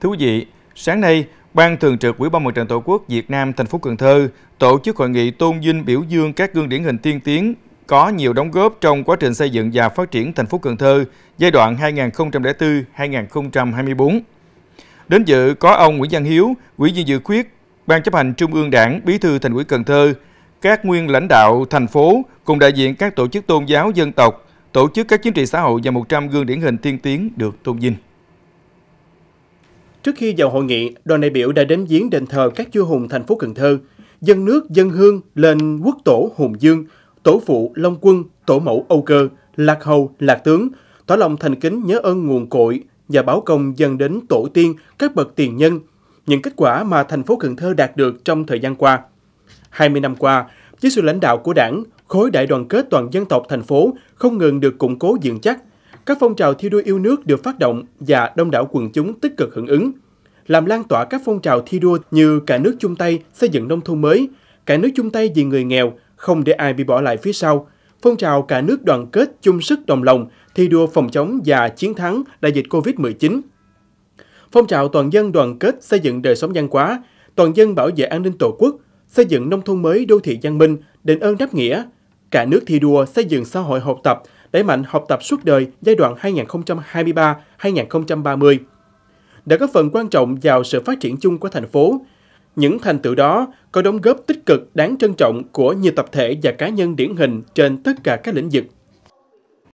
Thưa quý vị, sáng nay, Ban Thường trực Ủy ban Mặt trận Tổ quốc Việt Nam thành phố Cần Thơ tổ chức hội nghị tôn vinh biểu dương các gương điển hình tiên tiến có nhiều đóng góp trong quá trình xây dựng và phát triển thành phố Cần Thơ giai đoạn 2004-2024. Đến dự có ông Nguyễn Văn Hiếu, Ủy viên dự khuyết, Ban chấp hành Trung ương Đảng, Bí thư Thành ủy Cần Thơ, các nguyên lãnh đạo thành phố cùng đại diện các tổ chức tôn giáo dân tộc, tổ chức các chính trị xã hội và 100 gương điển hình tiên tiến được tôn vinh. Trước khi vào hội nghị, đoàn đại biểu đã đến viếng đền thờ các chư hùng thành phố Cần Thơ, dân nước dân hương lên quốc tổ Hùng Dương, tổ phụ Long Quân, tổ mẫu Âu Cơ, Lạc Hầu, Lạc Tướng, tỏ lòng thành kính nhớ ơn nguồn cội và báo công dân đến tổ tiên, các bậc tiền nhân, những kết quả mà thành phố Cần Thơ đạt được trong thời gian qua. 20 năm qua, dưới sự lãnh đạo của đảng, khối đại đoàn kết toàn dân tộc thành phố không ngừng được củng cố vững chắc, các phong trào thi đua yêu nước được phát động và đông đảo quần chúng tích cực hưởng ứng, làm lan tỏa các phong trào thi đua như cả nước chung tay xây dựng nông thôn mới, cả nước chung tay vì người nghèo, không để ai bị bỏ lại phía sau, phong trào cả nước đoàn kết chung sức đồng lòng thi đua phòng chống và chiến thắng đại dịch Covid-19. Phong trào toàn dân đoàn kết xây dựng đời sống văn hóa, toàn dân bảo vệ an ninh tổ quốc, xây dựng nông thôn mới đô thị văn minh, đền ơn đáp nghĩa, cả nước thi đua xây dựng xã hội học tập đẩy mạnh học tập suốt đời giai đoạn 2023-2030 đã có phần quan trọng vào sự phát triển chung của thành phố. Những thành tựu đó có đóng góp tích cực đáng trân trọng của nhiều tập thể và cá nhân điển hình trên tất cả các lĩnh vực